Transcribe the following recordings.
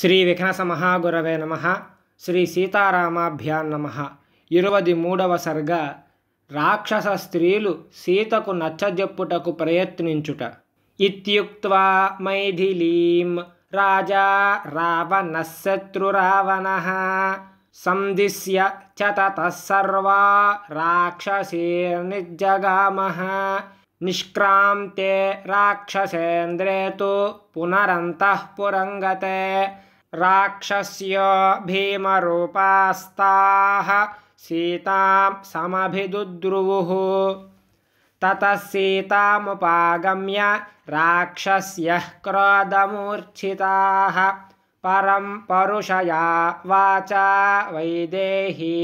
శ్రీ విఘ్నస మహాగురవే నమ శ్రీ సీతారామాభ్యా నమ ఇరవది మూడవ సర్గ రాక్షస స్త్రీలు సీతకు నచ్చజెప్పుటకు ప్రయత్నించుట ఇత్యుక్వా మైథిలీం రాజా రావణ శత్రురావణ సంధిశ్య చ తతసర్వా రాక్షసీర్నిజగామహ निष्क्रान्ते राक्षसेन्द्रे तु पुनरन्तः राक्षस्य भीमरूपास्ताः सीतां समभिदुद्रुवुः ततः सीतामुपागम्य राक्षस्यः क्रोधमूर्च्छिताः परं परुषया वाचा वैदेही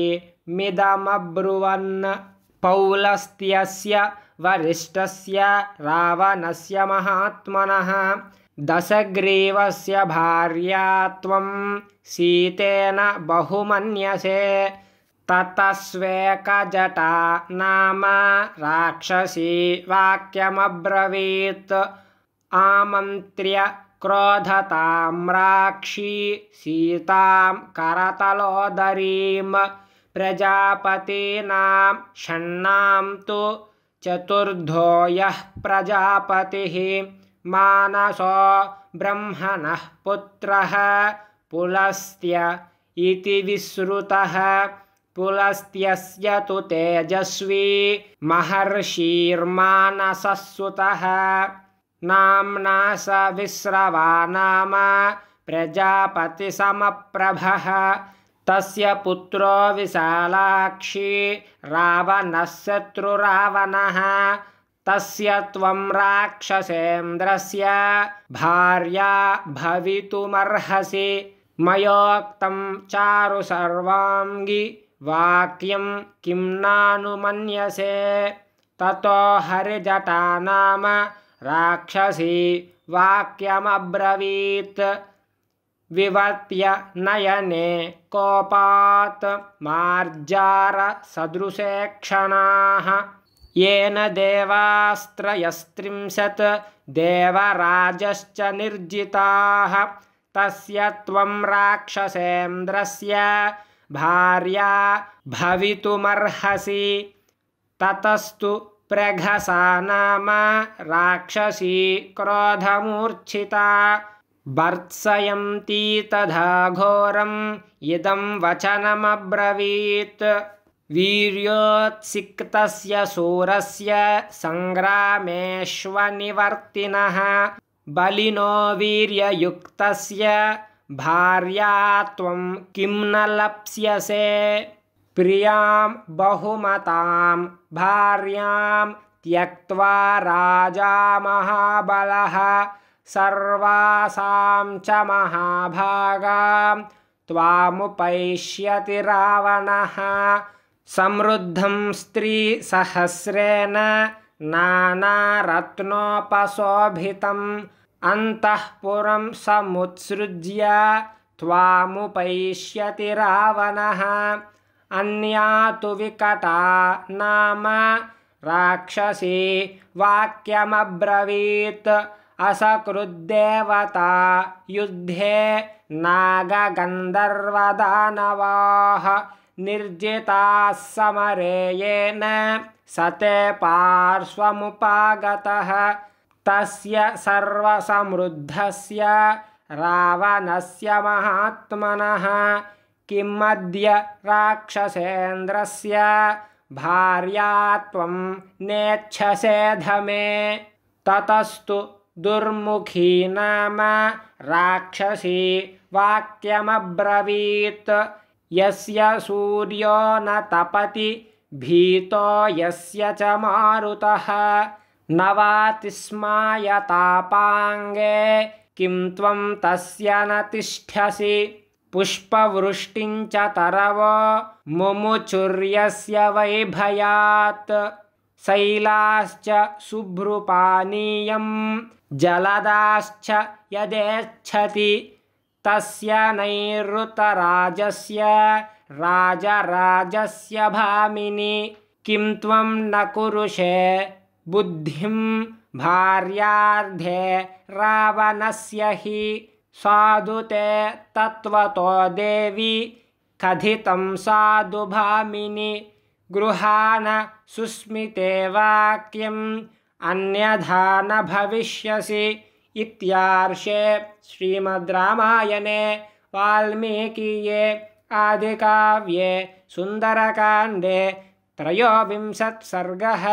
मिदमब्रुवन् पौलस्त्यस्य वरिष्ठस्य रावणस्य महात्मनः दशग्रीवस्य भार्या त्वं सीतेन बहुमन्यसे ततस्वेकजटा नाम राक्षसी वाक्यमब्रवीत् आमन्त्र्य क्रोधतां राक्षी सीतां करतलोदरीम् प्रजापतीनां षण्णां तु चतुर्धो यः प्रजापतिः मानसो ब्रह्मणः पुत्रः पुलस्त्य इति विश्रुतः पुलस्त्यस्य तु तेजस्वी महर्षिर्मानसुतः नाम्ना विश्रवा नाम प्रजापतिसमप्रभः तस्य पुत्रो विशालाक्षी रावणः शत्रुरावणः तस्य त्वं राक्षसेन्द्रस्य भार्या भवितुमर्हसि मयोक्तं चारु सर्वाङ्गि वाक्यं किं नानुमन्यसे ततो हरिजटा नाम राक्षसी वाक्यमब्रवीत् विवत्य नयने कोपात् मार्जारसदृशे क्षणाः येन देवास्त्रयस्त्रिंशत् देवराजश्च निर्जिताः तस्य त्वं राक्षसेन्द्रस्य भार्या भवितुमर्हसि ततस्तु प्रघसा नाम राक्षसी क्रोधमूर्छिता घोरम् इदं वचनमब्रवीत् वीर्योत्सिक्तस्य सूरस्य सङ्ग्रामेष्वनिवर्तिनः बलिनो वीर्ययुक्तस्य भार्या त्वं किं न लप्स्यसे प्रियां बहुमतां भार्यां त्यक्त्वा राजा महाबलः सर्वासां च महाभागां त्वामुपैष्यति रावणः समृद्धं स्त्रीसहस्रेण नानारत्नोपशोभितम् अन्तःपुरं समुत्सृज्य त्वामुपैष्यति रावणः अन्या तु विकटा नाम राक्षसी वाक्यमब्रवीत् असकृद्देवता युद्धे निर्जिताः समरे येन सते पार्श्वमुपागतः तस्य सर्वसमृद्धस्य रावणस्य महात्मनः किमद्य राक्षसेन्द्रस्य भार्यात्वं नेच्छसे धमे ततस्तु दुर्मुखी नाम राक्षसी वाक्यमब्रवीत् यस्य सूर्यो न तपति भीतो यस्य च मारुतः न वातिस्मायतापाङ्गे किं त्वं तस्य न तिष्ठसि पुष्पवृष्टिञ्च तरव मुमुचुर्यस्य वैभयात् शैलाश्च शुभ्रुपानीयम् जलदाश्च यदेच्छति तस्य नैरृतराजस्य राजराजस्य भामिनि किं त्वं न कुरुषे बुद्धिं भार्यार्धे रावणस्य हि साधुते तत्त्वतो देवि कथितं साधुभामिनि गृहाण सुस्मिते वाक्यं। अन्यथा भविष्यसि इत्यार्षे श्रीमद् रामायणे वाल्मीकिये आदिकाव्ये सुन्दरकाण्डे त्रयोविंशत्सर्गः